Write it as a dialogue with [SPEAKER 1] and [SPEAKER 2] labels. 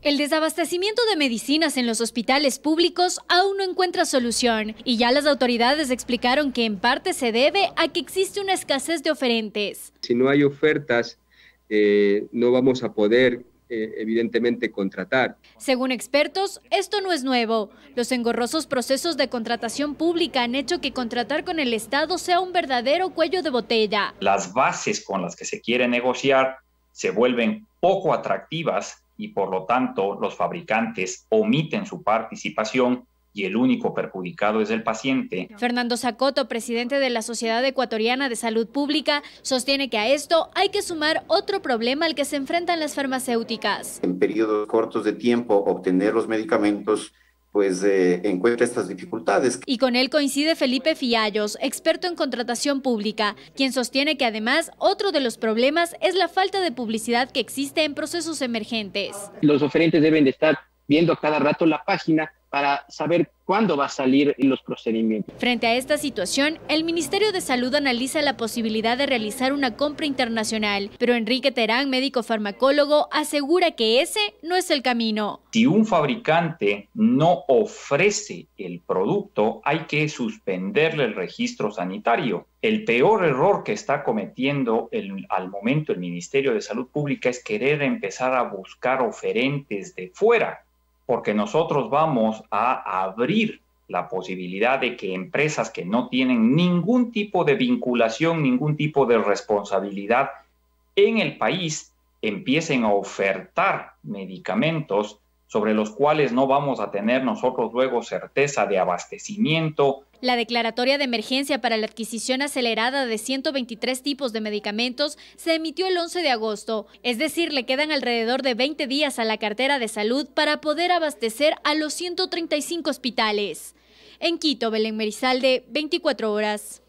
[SPEAKER 1] El desabastecimiento de medicinas en los hospitales públicos aún no encuentra solución y ya las autoridades explicaron que en parte se debe a que existe una escasez de oferentes.
[SPEAKER 2] Si no hay ofertas, eh, no vamos a poder eh, evidentemente contratar.
[SPEAKER 1] Según expertos, esto no es nuevo. Los engorrosos procesos de contratación pública han hecho que contratar con el Estado sea un verdadero cuello de botella.
[SPEAKER 2] Las bases con las que se quiere negociar se vuelven poco atractivas y por lo tanto los fabricantes omiten su participación y el único perjudicado es el paciente.
[SPEAKER 1] Fernando Sacoto, presidente de la Sociedad Ecuatoriana de Salud Pública, sostiene que a esto hay que sumar otro problema al que se enfrentan las farmacéuticas.
[SPEAKER 2] En periodos cortos de tiempo obtener los medicamentos pues eh, encuentra estas dificultades.
[SPEAKER 1] Y con él coincide Felipe Fiallos, experto en contratación pública, quien sostiene que además otro de los problemas es la falta de publicidad que existe en procesos emergentes.
[SPEAKER 2] Los oferentes deben de estar viendo a cada rato la página para saber cuándo va a salir los procedimientos.
[SPEAKER 1] Frente a esta situación, el Ministerio de Salud analiza la posibilidad de realizar una compra internacional, pero Enrique Terán, médico farmacólogo, asegura que ese no es el camino.
[SPEAKER 2] Si un fabricante no ofrece el producto, hay que suspenderle el registro sanitario. El peor error que está cometiendo al momento el Ministerio de Salud Pública es querer empezar a buscar oferentes de fuera porque nosotros vamos a abrir la posibilidad de que empresas que no tienen ningún tipo de vinculación, ningún tipo de responsabilidad en el país, empiecen a ofertar medicamentos sobre los cuales no vamos a tener nosotros luego certeza de abastecimiento.
[SPEAKER 1] La declaratoria de emergencia para la adquisición acelerada de 123 tipos de medicamentos se emitió el 11 de agosto, es decir, le quedan alrededor de 20 días a la cartera de salud para poder abastecer a los 135 hospitales. En Quito, Belén Merizalde, 24 horas.